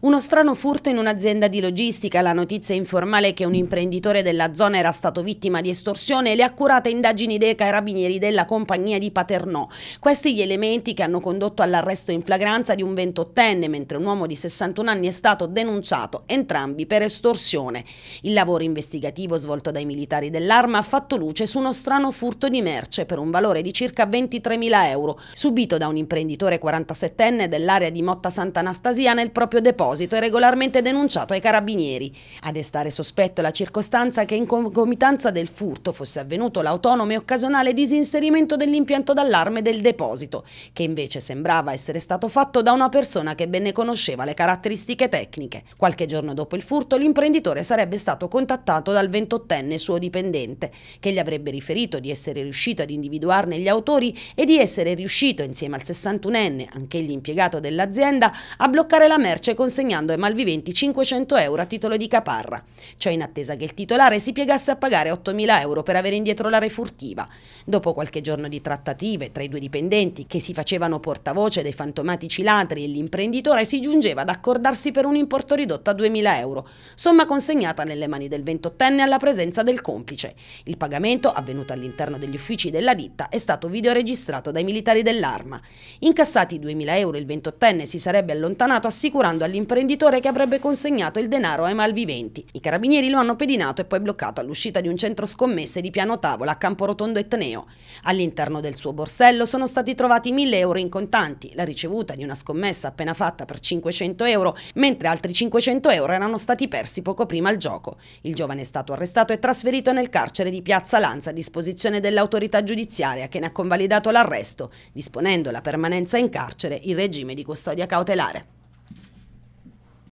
Uno strano furto in un'azienda di logistica, la notizia informale che un imprenditore della zona era stato vittima di estorsione e le accurate indagini dei carabinieri della compagnia di Paternò. Questi gli elementi che hanno condotto all'arresto in flagranza di un ventottenne, mentre un uomo di 61 anni è stato denunciato, entrambi per estorsione. Il lavoro investigativo svolto dai militari dell'arma ha fatto luce su uno strano furto di merce per un valore di circa 23.000 euro, subito da un imprenditore 47enne dell'area di Motta Sant'Anastasia nel proprio deposito proposito è regolarmente denunciato ai carabinieri. A destare sospetto la circostanza che in concomitanza del furto fosse avvenuto l'autonomo e occasionale disinserimento dell'impianto d'allarme del deposito, che invece sembrava essere stato fatto da una persona che ben ne conosceva le caratteristiche tecniche. Qualche giorno dopo il furto l'imprenditore sarebbe stato contattato dal 28enne suo dipendente, che gli avrebbe riferito di essere riuscito ad individuarne gli autori e di essere riuscito insieme al 61enne, anch'egli impiegato dell'azienda, a bloccare la merce con consegnando ai malviventi 500 euro a titolo di caparra. Ciò in attesa che il titolare si piegasse a pagare 8.000 euro per avere indietro la refurtiva. Dopo qualche giorno di trattative tra i due dipendenti, che si facevano portavoce dei fantomatici ladri e l'imprenditore, si giungeva ad accordarsi per un importo ridotto a 2.000 euro, somma consegnata nelle mani del ventottenne alla presenza del complice. Il pagamento, avvenuto all'interno degli uffici della ditta, è stato videoregistrato dai militari dell'arma. Incassati 2.000 euro, il ventottenne si sarebbe allontanato assicurando all'imprenditore imprenditore che avrebbe consegnato il denaro ai malviventi. I carabinieri lo hanno pedinato e poi bloccato all'uscita di un centro scommesse di piano tavola a Camporotondo Etneo. All'interno del suo borsello sono stati trovati 1000 euro in contanti, la ricevuta di una scommessa appena fatta per 500 euro, mentre altri 500 euro erano stati persi poco prima al gioco. Il giovane è stato arrestato e trasferito nel carcere di Piazza Lanza a disposizione dell'autorità giudiziaria che ne ha convalidato l'arresto, disponendo la permanenza in carcere in regime di custodia cautelare.